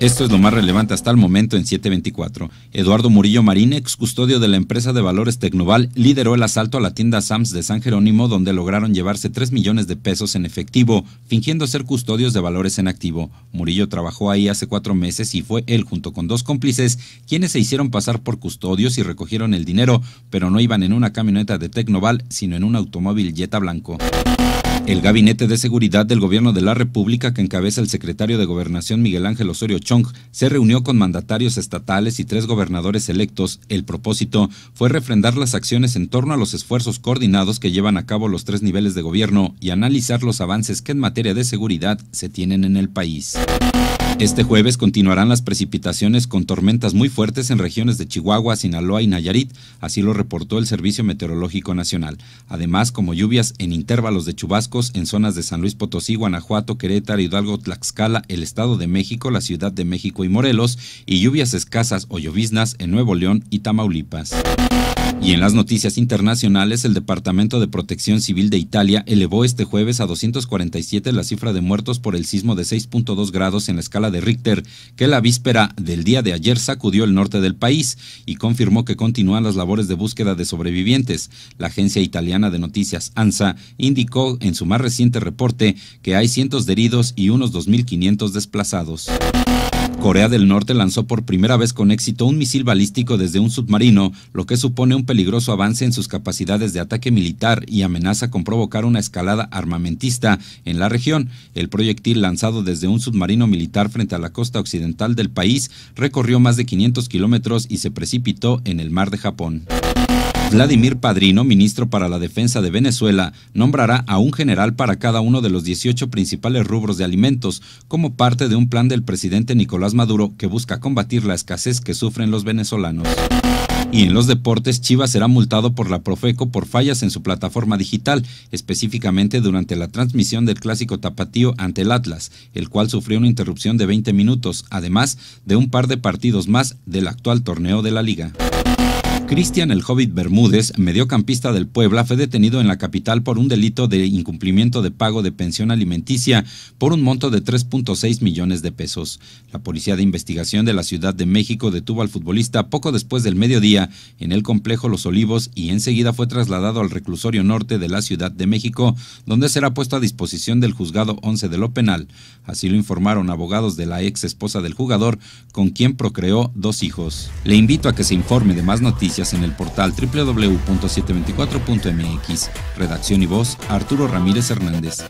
Esto es lo más relevante hasta el momento en 724. Eduardo Murillo Marín, ex custodio de la empresa de valores Tecnoval, lideró el asalto a la tienda Sams de San Jerónimo, donde lograron llevarse 3 millones de pesos en efectivo, fingiendo ser custodios de valores en activo. Murillo trabajó ahí hace cuatro meses y fue él, junto con dos cómplices, quienes se hicieron pasar por custodios y recogieron el dinero, pero no iban en una camioneta de Tecnoval, sino en un automóvil Jetta blanco. El Gabinete de Seguridad del Gobierno de la República, que encabeza el secretario de Gobernación Miguel Ángel Osorio Chong, se reunió con mandatarios estatales y tres gobernadores electos. El propósito fue refrendar las acciones en torno a los esfuerzos coordinados que llevan a cabo los tres niveles de gobierno y analizar los avances que en materia de seguridad se tienen en el país. Este jueves continuarán las precipitaciones con tormentas muy fuertes en regiones de Chihuahua, Sinaloa y Nayarit, así lo reportó el Servicio Meteorológico Nacional, además como lluvias en intervalos de chubascos en zonas de San Luis Potosí, Guanajuato, Querétaro, Hidalgo, Tlaxcala, el Estado de México, la Ciudad de México y Morelos, y lluvias escasas o lloviznas en Nuevo León y Tamaulipas. Y en las noticias internacionales, el Departamento de Protección Civil de Italia elevó este jueves a 247 la cifra de muertos por el sismo de 6.2 grados en la escala de Richter que la víspera del día de ayer sacudió el norte del país y confirmó que continúan las labores de búsqueda de sobrevivientes. La agencia italiana de noticias ANSA indicó en su más reciente reporte que hay cientos de heridos y unos 2.500 desplazados. Corea del Norte lanzó por primera vez con éxito un misil balístico desde un submarino, lo que supone un peligroso avance en sus capacidades de ataque militar y amenaza con provocar una escalada armamentista en la región. El proyectil lanzado desde un submarino militar frente a la costa occidental del país recorrió más de 500 kilómetros y se precipitó en el mar de Japón. Vladimir Padrino, ministro para la Defensa de Venezuela, nombrará a un general para cada uno de los 18 principales rubros de alimentos como parte de un plan del presidente Nicolás Maduro que busca combatir la escasez que sufren los venezolanos. Y en los deportes, Chivas será multado por la Profeco por fallas en su plataforma digital, específicamente durante la transmisión del clásico tapatío ante el Atlas, el cual sufrió una interrupción de 20 minutos, además de un par de partidos más del actual torneo de la liga. Cristian el Hobbit Bermúdez, mediocampista del Puebla, fue detenido en la capital por un delito de incumplimiento de pago de pensión alimenticia por un monto de 3.6 millones de pesos. La Policía de Investigación de la Ciudad de México detuvo al futbolista poco después del mediodía en el complejo Los Olivos y enseguida fue trasladado al reclusorio norte de la Ciudad de México, donde será puesto a disposición del juzgado 11 de lo penal. Así lo informaron abogados de la ex esposa del jugador, con quien procreó dos hijos. Le invito a que se informe de más noticias en el portal www.724.mx. Redacción y voz, Arturo Ramírez Hernández.